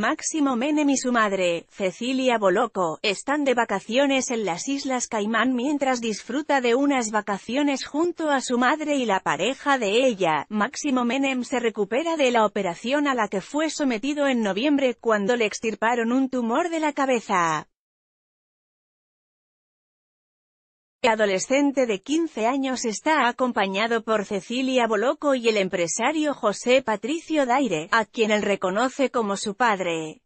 Máximo Menem y su madre, Cecilia Boloco, están de vacaciones en las Islas Caimán mientras disfruta de unas vacaciones junto a su madre y la pareja de ella. Máximo Menem se recupera de la operación a la que fue sometido en noviembre cuando le extirparon un tumor de la cabeza. El este adolescente de 15 años está acompañado por Cecilia Boloco y el empresario José Patricio Daire, a quien él reconoce como su padre.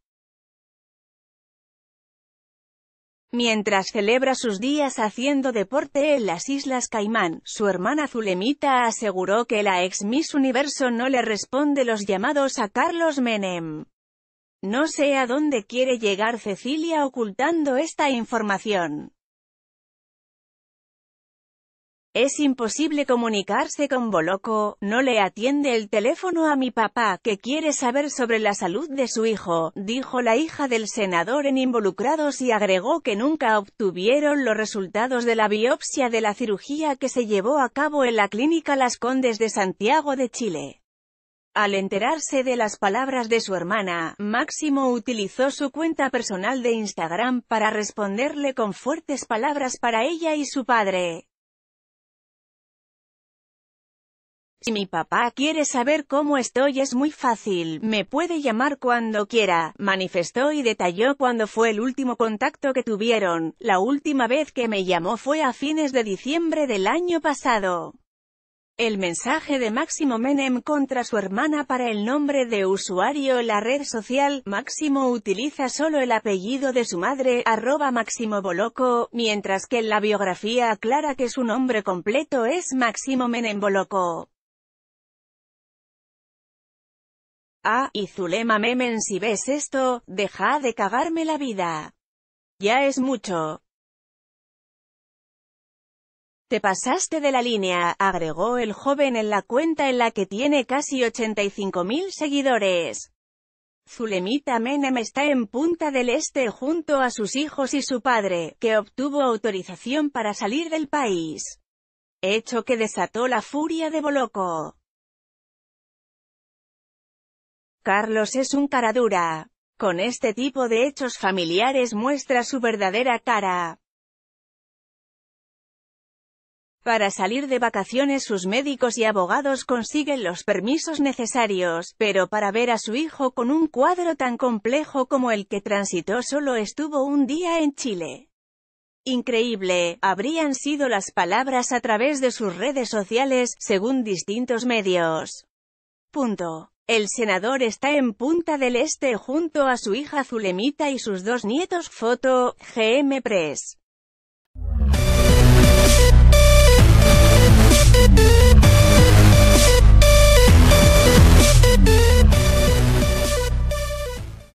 Mientras celebra sus días haciendo deporte en las Islas Caimán, su hermana Zulemita aseguró que la ex Miss Universo no le responde los llamados a Carlos Menem. No sé a dónde quiere llegar Cecilia ocultando esta información. Es imposible comunicarse con Boloco, no le atiende el teléfono a mi papá, que quiere saber sobre la salud de su hijo, dijo la hija del senador en involucrados y agregó que nunca obtuvieron los resultados de la biopsia de la cirugía que se llevó a cabo en la clínica Las Condes de Santiago de Chile. Al enterarse de las palabras de su hermana, Máximo utilizó su cuenta personal de Instagram para responderle con fuertes palabras para ella y su padre. Si mi papá quiere saber cómo estoy es muy fácil, me puede llamar cuando quiera, manifestó y detalló cuando fue el último contacto que tuvieron. La última vez que me llamó fue a fines de diciembre del año pasado. El mensaje de Máximo Menem contra su hermana para el nombre de usuario en la red social, Máximo utiliza solo el apellido de su madre, arroba Máximo Boloco, mientras que en la biografía aclara que su nombre completo es Máximo Menem Boloco. Ah, y Zulema Memen si ves esto, deja de cagarme la vida. Ya es mucho. Te pasaste de la línea, agregó el joven en la cuenta en la que tiene casi 85.000 seguidores. Zulemita Menem está en Punta del Este junto a sus hijos y su padre, que obtuvo autorización para salir del país. Hecho que desató la furia de Boloco. Carlos es un cara dura. Con este tipo de hechos familiares muestra su verdadera cara. Para salir de vacaciones sus médicos y abogados consiguen los permisos necesarios, pero para ver a su hijo con un cuadro tan complejo como el que transitó solo estuvo un día en Chile. Increíble, habrían sido las palabras a través de sus redes sociales, según distintos medios. Punto. El senador está en Punta del Este junto a su hija Zulemita y sus dos nietos. Foto, GM Press.